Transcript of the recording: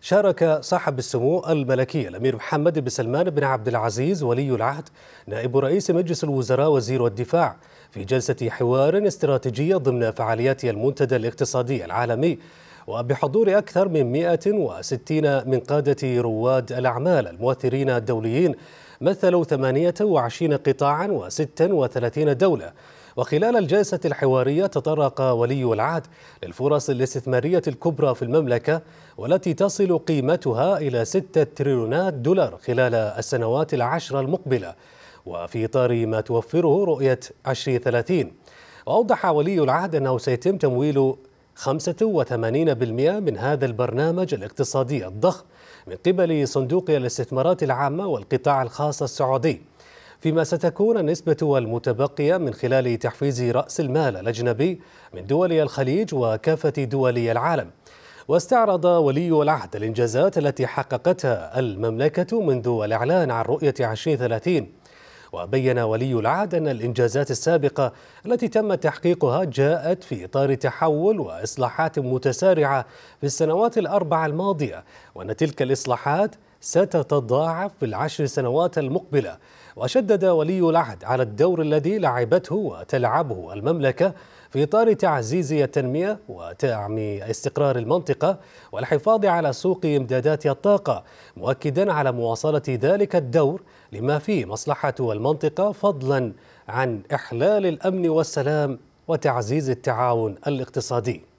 شارك صاحب السمو الملكي الامير محمد بن سلمان بن عبد العزيز ولي العهد نائب رئيس مجلس الوزراء وزير الدفاع في جلسه حوار استراتيجيه ضمن فعاليات المنتدى الاقتصادي العالمي وبحضور اكثر من 160 من قاده رواد الاعمال المؤثرين الدوليين مثلوا 28 قطاعا و36 دوله وخلال الجلسة الحوارية تطرق ولي العهد للفرص الاستثمارية الكبرى في المملكة والتي تصل قيمتها إلى 6 تريليونات دولار خلال السنوات العشر المقبلة وفي إطار ما توفره رؤية 2030 وأوضح ولي العهد أنه سيتم تمويل 85% من هذا البرنامج الاقتصادي الضخم من قبل صندوق الاستثمارات العامة والقطاع الخاص السعودي فيما ستكون النسبة المتبقية من خلال تحفيز رأس المال الأجنبي من دول الخليج وكافة دول العالم واستعرض ولي العهد الإنجازات التي حققتها المملكة منذ الإعلان عن رؤية 2030 وبين ولي العهد أن الإنجازات السابقة التي تم تحقيقها جاءت في إطار تحول وإصلاحات متسارعة في السنوات الأربع الماضية وأن تلك الإصلاحات ستتضاعف في العشر سنوات المقبلة وشدد ولي العهد على الدور الذي لعبته وتلعبه المملكة في إطار تعزيز التنمية ودعم استقرار المنطقة والحفاظ على سوق إمدادات الطاقة مؤكدا على مواصلة ذلك الدور لما فيه مصلحة المنطقة فضلا عن إحلال الأمن والسلام وتعزيز التعاون الاقتصادي